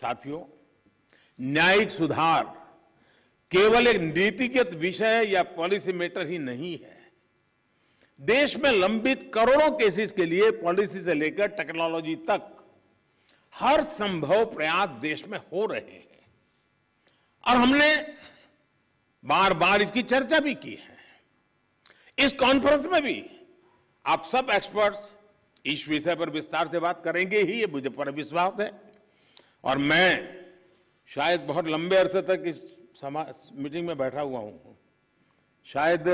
साथियों न्यायिक सुधार केवल एक नीतिगत विषय या पॉलिसी मैटर ही नहीं है देश में लंबित करोड़ों केसेस के लिए पॉलिसी से लेकर टेक्नोलॉजी तक हर संभव प्रयास देश में हो रहे हैं और हमने बार बार इसकी चर्चा भी की है इस कॉन्फ्रेंस में भी आप सब एक्सपर्ट्स इस विषय पर विस्तार से बात करेंगे ही ये मुझे पर विश्वास है और मैं शायद बहुत लंबे अरसे तक इस समाज मीटिंग में बैठा हुआ हूँ शायद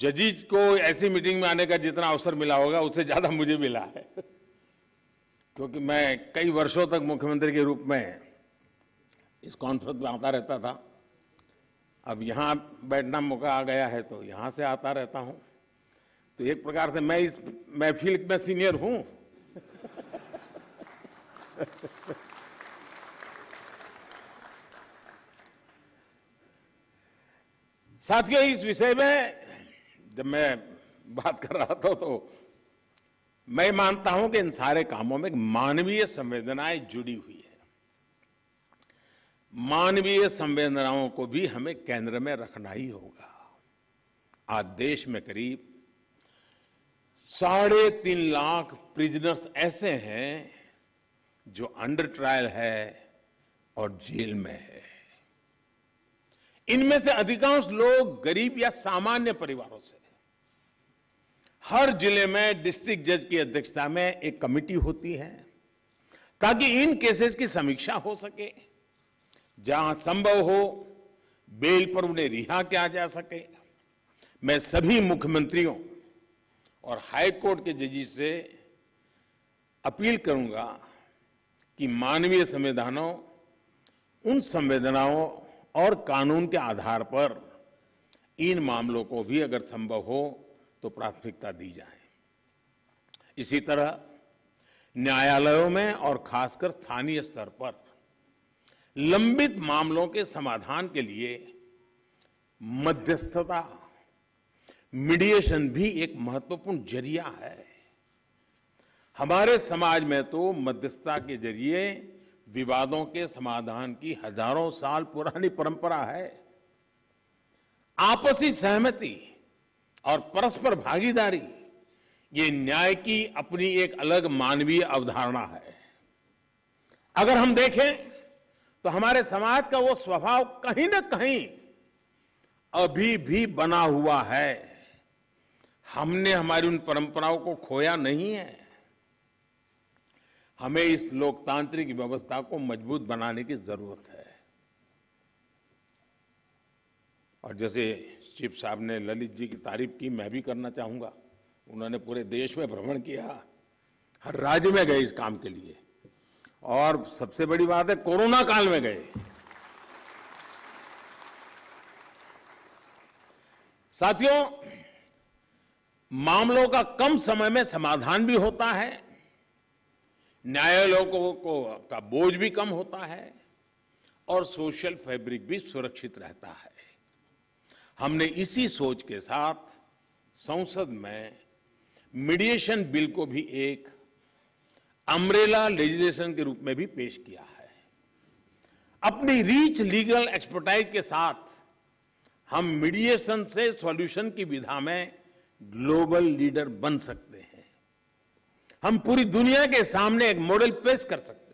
जजिज को ऐसी मीटिंग में आने का जितना अवसर मिला होगा उससे ज़्यादा मुझे मिला है क्योंकि मैं कई वर्षों तक मुख्यमंत्री के रूप में इस कॉन्फ्रेंस में आता रहता था अब यहाँ बैठना मौका आ गया है तो यहाँ से आता रहता हूँ तो एक प्रकार से मैं इस महफिल में सीनियर हूँ साथियों इस विषय में जब मैं बात कर रहा था तो मैं मानता हूं कि इन सारे कामों में मानवीय संवेदनाएं जुड़ी हुई है मानवीय संवेदनाओं को भी हमें केंद्र में रखना ही होगा आज देश में करीब साढ़े तीन लाख प्रिजनर्स ऐसे हैं जो अंडर ट्रायल है और जेल में है इनमें से अधिकांश लोग गरीब या सामान्य परिवारों से हर जिले में डिस्ट्रिक्ट जज की अध्यक्षता में एक कमिटी होती है ताकि इन केसेस की समीक्षा हो सके जहां संभव हो बेल पर उन्हें रिहा किया जा सके मैं सभी मुख्यमंत्रियों और हाई कोर्ट के जजिस से अपील करूंगा कि मानवीय संवेदनाओं उन संवेदनाओं और कानून के आधार पर इन मामलों को भी अगर संभव हो तो प्राथमिकता दी जाए इसी तरह न्यायालयों में और खासकर स्थानीय स्तर पर लंबित मामलों के समाधान के लिए मध्यस्थता मीडिएशन भी एक महत्वपूर्ण जरिया है हमारे समाज में तो मध्यस्थता के जरिए विवादों के समाधान की हजारों साल पुरानी परंपरा है आपसी सहमति और परस्पर भागीदारी ये न्याय की अपनी एक अलग मानवीय अवधारणा है अगर हम देखें तो हमारे समाज का वो स्वभाव कहीं ना कहीं अभी भी बना हुआ है हमने हमारी उन परंपराओं को खोया नहीं है हमें इस लोकतांत्रिक व्यवस्था को मजबूत बनाने की जरूरत है और जैसे चीफ साहब ने ललित जी की तारीफ की मैं भी करना चाहूंगा उन्होंने पूरे देश में भ्रमण किया हर राज्य में गए इस काम के लिए और सबसे बड़ी बात है कोरोना काल में गए साथियों मामलों का कम समय में समाधान भी होता है न्यायालयों को, को का बोझ भी कम होता है और सोशल फैब्रिक भी सुरक्षित रहता है हमने इसी सोच के साथ संसद में मीडिएशन बिल को भी एक अम्ब्रेला लेजिस्लेशन के रूप में भी पेश किया है अपनी रीच लीगल एक्सपर्टाइज के साथ हम मीडिएशन से सॉल्यूशन की विधा में ग्लोबल लीडर बन सकते हैं हम पूरी दुनिया के सामने एक मॉडल पेश कर सकते